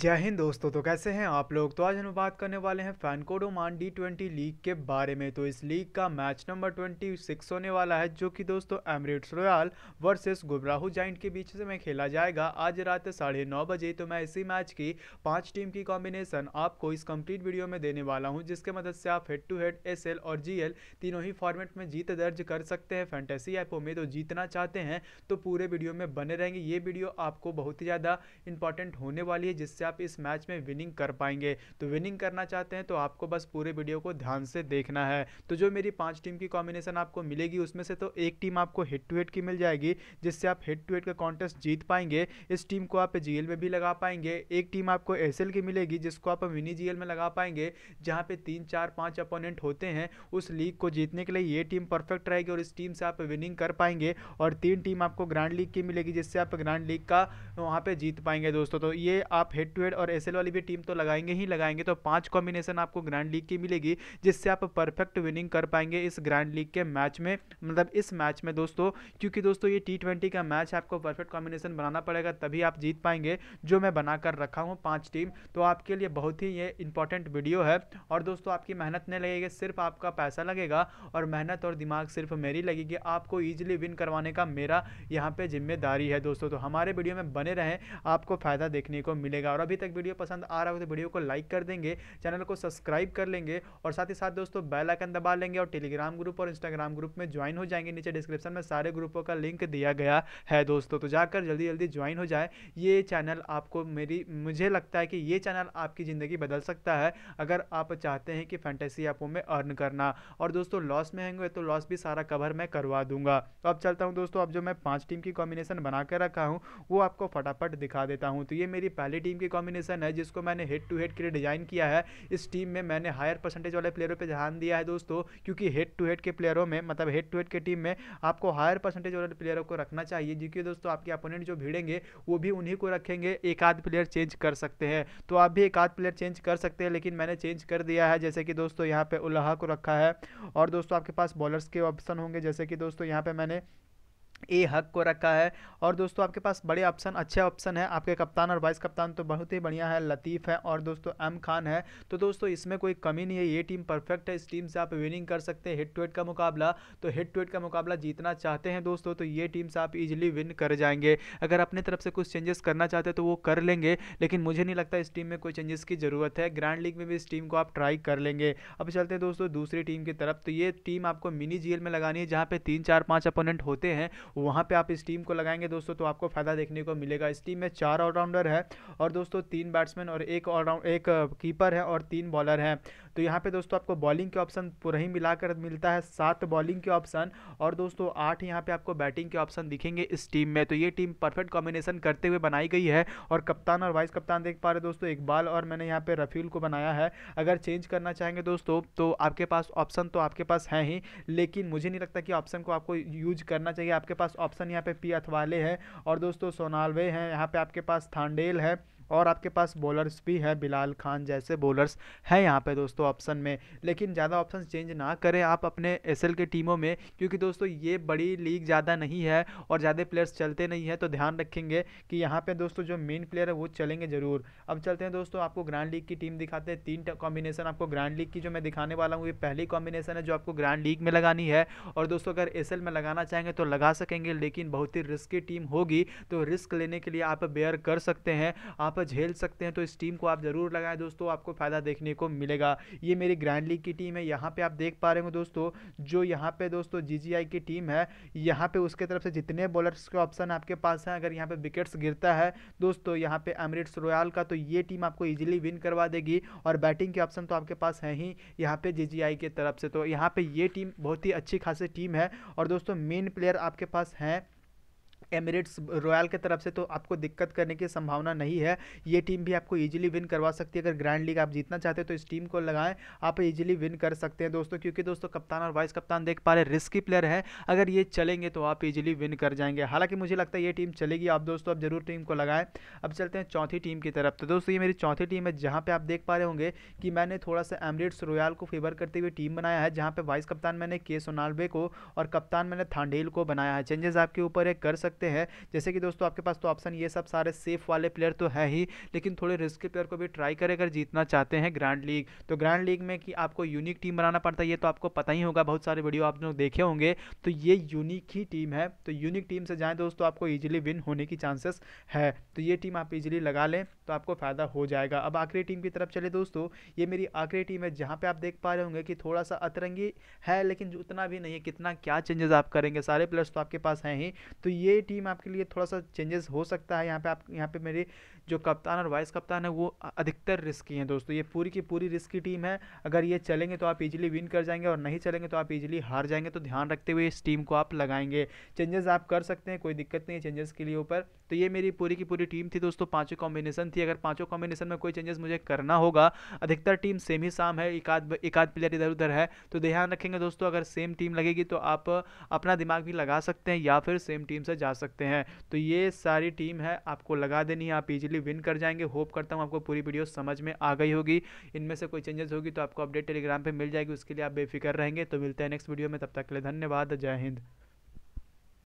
जय हिंद दोस्तों तो कैसे हैं आप लोग तो आज हम बात करने वाले हैं फैनकोडो मान डी ट्वेंटी लीग के बारे में तो इस लीग का मैच नंबर ट्वेंटी सिक्स होने वाला है जो कि दोस्तों एमरेट्स रॉयल वर्सेस गुबराहू जाइंट के बीच से में खेला जाएगा आज रात साढ़े नौ बजे तो मैं इसी मैच की पाँच टीम की कॉम्बिनेशन आपको इस कम्प्लीट वीडियो में देने वाला हूँ जिसके मदद से आप हेड टू हेड एस और जी तीनों ही फॉर्मेट में जीत दर्ज कर सकते हैं फैंटेसी ऐपों में तो जीतना चाहते हैं तो पूरे वीडियो में बने रहेंगे ये वीडियो आपको बहुत ही ज़्यादा इंपॉर्टेंट होने वाली है जिससे से आप इस मैच में विनिंग कर पाएंगे तो विनिंग करना चाहते हैं तो आपको बस पूरे वीडियो को ध्यान से देखना है तो जो मेरी पांच टीम की कॉम्बिनेशन आपको मिलेगी उसमें से तो एक टीम आपको हेड टू हेड की मिल जाएगी जिससे आप हेड टू हेड का कॉन्टेस्ट जीत पाएंगे इस टीम को आप जीएल में भी लगा पाएंगे एक टीम आपको एस की मिलेगी जिसको आप मिनी जीएल में लगा पाएंगे जहाँ पे तीन चार पाँच अपोनेंट होते हैं उस लीग को जीतने के लिए ये टीम परफेक्ट रहेगी और इस टीम से आप विनिंग कर पाएंगे और तीन टीम आपको ग्रांड लीग की मिलेगी जिससे आप ग्रांड लीग का वहाँ पर जीत पाएंगे दोस्तों तो ये आप हेड टू हेड और एस वाली भी टीम तो लगाएंगे ही लगाएंगे तो पांच कॉम्बिनेशन आपको ग्रैंड लीग की मिलेगी जिससे आप परफेक्ट विनिंग कर पाएंगे इस ग्रैंड लीग के मैच में मतलब इस मैच में दोस्तों क्योंकि दोस्तों ये टी ट्वेंटी का मैच आपको परफेक्ट कॉम्बिनेशन बनाना पड़ेगा तभी आप जीत पाएंगे जो मैं बनाकर रखा हूँ पाँच टीम तो आपके लिए बहुत ही ये इंपॉर्टेंट वीडियो है और दोस्तों आपकी मेहनत नहीं लगेगी सिर्फ आपका पैसा लगेगा और मेहनत और दिमाग सिर्फ मेरी लगेगी आपको ईजिली विन करवाने का मेरा यहाँ पर जिम्मेदारी है दोस्तों तो हमारे वीडियो में बने रहें आपको फ़ायदा देखने को मिलेगा और अभी तक वीडियो पसंद आ रहा हो तो वीडियो को लाइक कर देंगे चैनल को सब्सक्राइब कर लेंगे और साथ ही साथ दोस्तों बेल आइकन दबा लेंगे और टेलीग्राम ग्रुप और इंस्टाग्राम ग्रुप में ज्वाइन हो जाएंगे नीचे डिस्क्रिप्शन में सारे ग्रुपों का लिंक दिया गया है दोस्तों तो जाकर जल्दी जल्दी ज्वाइन हो जाए ये चैनल आपको मेरी मुझे लगता है कि ये चैनल आपकी ज़िंदगी बदल सकता है अगर आप चाहते हैं कि फैंटेसी ऐपों में अर्न करना और दोस्तों लॉस में होंगे तो लॉस भी सारा कवर मैं करवा दूंगा तो अब चलता हूँ दोस्तों अब जो मैं पाँच टीम की कॉम्बिनेशन बनाकर रखा हूँ वो आपको फटाफट दिखा देता हूँ तो ये मेरी पहली टीम की कॉम्बिनेशन है जिसको मैंने हेड टू हेड के लिए डिज़ाइन किया है इस टीम में मैंने हायर परसेंटेज वाले प्लेयरों पर ध्यान दिया है दोस्तों क्योंकि हेड टू हेड के प्लेयरों में मतलब हेड टू हेड के टीम में आपको हायर परसेंटेज वाले प्लेयरों को रखना चाहिए क्योंकि दोस्तों आपके अपोनेंट जो भिड़ेंगे वो भी उन्हीं को रखेंगे एक आध प्लेयर चेंज कर सकते हैं तो आप भी एक आध प्लेयर चेंज कर सकते हैं लेकिन मैंने चेंज कर दिया है जैसे कि दोस्तों यहाँ पे उल्लाह को रखा है और दोस्तों आपके पास बॉलर्स के ऑप्शन होंगे जैसे कि दोस्तों यहाँ पे मैंने ए हक को रखा है और दोस्तों आपके पास बड़े ऑप्शन अच्छे ऑप्शन है आपके कप्तान और वाइस कप्तान तो बहुत ही बढ़िया है लतीफ़ है और दोस्तों एम खान है तो दोस्तों इसमें कोई कमी नहीं है ये टीम परफेक्ट है इस टीम से आप विनिंग कर सकते हैं हेड टू हेड का मुकाबला तो हेड टू हेड का मुकाबला जीतना चाहते हैं दोस्तों तो ये टीम से आप ईजिली विन कर जाएंगे अगर अपने तरफ से कुछ चेंजेस करना चाहते हैं तो वो कर लेंगे लेकिन मुझे नहीं लगता इस टीम में कोई चेंजेस की ज़रूरत है ग्रैंड लीग में भी इस टीम को आप ट्राई कर लेंगे अब चलते हैं दोस्तों दूसरी टीम की तरफ तो ये टीम आपको मिनी जी में लगानी है जहाँ पर तीन चार पाँच अपोनेंट होते हैं वहाँ पर आप इस टीम को लगाएंगे दोस्तों तो आपको फ़ायदा देखने को मिलेगा इस टीम में चार ऑलराउंडर है और दोस्तों तीन बैट्समैन और एक ऑलराउंड एक कीपर है और तीन बॉलर हैं तो यहाँ पे दोस्तों आपको बॉलिंग के ऑप्शन पूरा ही मिलाकर मिलता है सात बॉलिंग के ऑप्शन और दोस्तों आठ यहाँ पे आपको बैटिंग के ऑप्शन दिखेंगे इस टीम में तो ये टीम परफेक्ट कॉम्बिनेशन करते हुए बनाई गई है और कप्तान और वाइस कप्तान देख पा रहे दोस्तों इकबाल और मैंने यहाँ पर रफ़ील को बनाया है अगर चेंज करना चाहेंगे दोस्तों तो आपके पास ऑप्शन तो आपके पास हैं ही लेकिन मुझे नहीं लगता कि ऑप्शन को आपको यूज करना चाहिए आपके पास ऑप्शन यहाँ पे पी अथवाले हैं और दोस्तों सोनालवे हैं यहाँ पर आपके पास थांडेल है और आपके पास बॉलर्स भी हैं बिलाल खान जैसे बॉलर्स हैं यहाँ पे दोस्तों ऑप्शन में लेकिन ज़्यादा ऑप्शन चेंज ना करें आप अपने एस के टीमों में क्योंकि दोस्तों ये बड़ी लीग ज़्यादा नहीं है और ज़्यादा प्लेयर्स चलते नहीं है तो ध्यान रखेंगे कि यहाँ पर दोस्तों जो मेन प्लेयर है वो चलेंगे ज़रूर अब चलते हैं दोस्तों आपको ग्रैंड लीग की टीम दिखाते हैं तीन कॉम्बिनेशन आपको ग्रैंड लीग की जो मैं दिखाने वाला हूँ ये पहली कॉम्बिनेशन है जो आपको ग्रैंड लीग में लगानी है और दोस्तों अगर एस में लगाना चाहेंगे तो लगा सकेंगे लेकिन बहुत ही रिस्की टीम होगी तो रिस्क लेने के लिए आप बेयर कर सकते हैं आप पर झेल सकते हैं तो इस टीम को आप ज़रूर लगाएं दोस्तों आपको फ़ायदा देखने को मिलेगा ये मेरी ग्रैंड लीग की टीम है यहाँ पर आप देख पा रहे हो दोस्तों जो यहाँ पे दोस्तों जी की टीम है यहाँ पर उसके तरफ से जितने बॉलर्स के ऑप्शन आपके पास हैं अगर यहाँ पर विकेट्स गिरता है दोस्तों यहाँ पर अमृत रोयाल का तो ये टीम आपको ईजिली विन करवा देगी और बैटिंग के ऑप्शन तो आपके पास हैं ही यहाँ पे जी की तरफ से तो यहाँ पे ये टीम बहुत ही अच्छी खासी टीम है और दोस्तों मेन प्लेयर आपके पास हैं एमिरेट्स रॉयल की तरफ से तो आपको दिक्कत करने की संभावना नहीं है ये टीम भी आपको ईजिली विन करवा सकती है अगर ग्रैंड लीग आप जीतना चाहते हो तो इस टीम को लगाएं आप ईजिली विन कर सकते हैं दोस्तों क्योंकि दोस्तों कप्तान और वाइस कप्तान देख पा रहे रिस्की प्लेयर है अगर ये चलेंगे तो आप ईजिली विन कर जाएंगे हालांकि मुझे लगता है ये टीम चलेगी आप दोस्तों आप जरूर टीम को लगाएं अब चलते हैं चौथी टीम की तरफ तो दोस्तों ये मेरी चौथी टीम है जहाँ पर आप देख पा रहे होंगे कि मैंने थोड़ा सा एमरेट्स रॉयल को फेवर करते हुए टीम बनाया है जहाँ पर वाइस कप्तान मैंने के सोनालवे को और कप्तान मैंने थांडेल को बनाया है चेंजेस आपके ऊपर है कर सकते सकते हैं जैसे कि दोस्तों आपके पास तो ऑप्शन ये सब सारे सेफ वाले प्लेयर तो है ही लेकिन थोड़े रिस्क प्लेयर को भी ट्राई करें अगर जीतना चाहते हैं ग्रैंड लीग तो ग्रैंड लीग में कि आपको यूनिक टीम बनाना पड़ता है ये तो आपको पता ही होगा बहुत सारे वीडियो आप लोग देखे होंगे तो ये यूनिक ही टीम है तो यूनिक टीम से जाएँ दोस्तों आपको ईजिली विन होने की चांसेस है तो ये टीम आप ईजिली लगा लें तो आपको फ़ायदा हो जाएगा अब आखिरी टीम की तरफ चले दोस्तों ये मेरी आखिरी टीम है जहाँ पर आप देख पा रहे होंगे कि थोड़ा सा अतरंगी है लेकिन उतना भी नहीं है कितना क्या चेंजेस आप करेंगे सारे प्लेयर्स तो आपके पास हैं ही तो ये टीम आपके लिए थोड़ा सा चेंजेस हो सकता है यहाँ पे आप यहाँ पे मेरे जो कप्तान और वाइस कप्तान है वो अधिकतर रिस्की हैं दोस्तों ये पूरी की पूरी रिस्की टीम है अगर ये चलेंगे तो आप इजीली विन कर जाएंगे और नहीं चलेंगे तो आप इजीली हार जाएंगे तो ध्यान रखते हुए इस टीम को आप लगाएंगे चेंजेस आप कर सकते हैं कोई दिक्कत नहीं है चेंजेस के लिए ऊपर तो ये मेरी पूरी की पूरी टीम थी दोस्तों पाँचों कॉम्बिनेशन थी अगर पाँचों कॉम्बिनेशन में कोई चेंजेस मुझे करना होगा अधिकतर टीम सेम ही साम है एक आध एक आध प्लेयर इधर उधर है तो ध्यान रखेंगे दोस्तों अगर सेम टीम लगेगी तो आप अपना दिमाग भी लगा सकते हैं या फिर सेम टीम से जा सकते हैं तो ये सारी टीम है आपको लगा देनी है आप इजिली विन कर जाएंगे होप करता हूँ आपको पूरी वीडियो समझ में आ गई होगी इनमें से कोई चेंजेस होगी तो आपको अपडेट टेलीग्राम पर मिल जाएगी उसके लिए आप बेफिक्र रहेंगे तो मिलते हैं नेक्स्ट वीडियो में तब तक के लिए धन्यवाद जय हिंद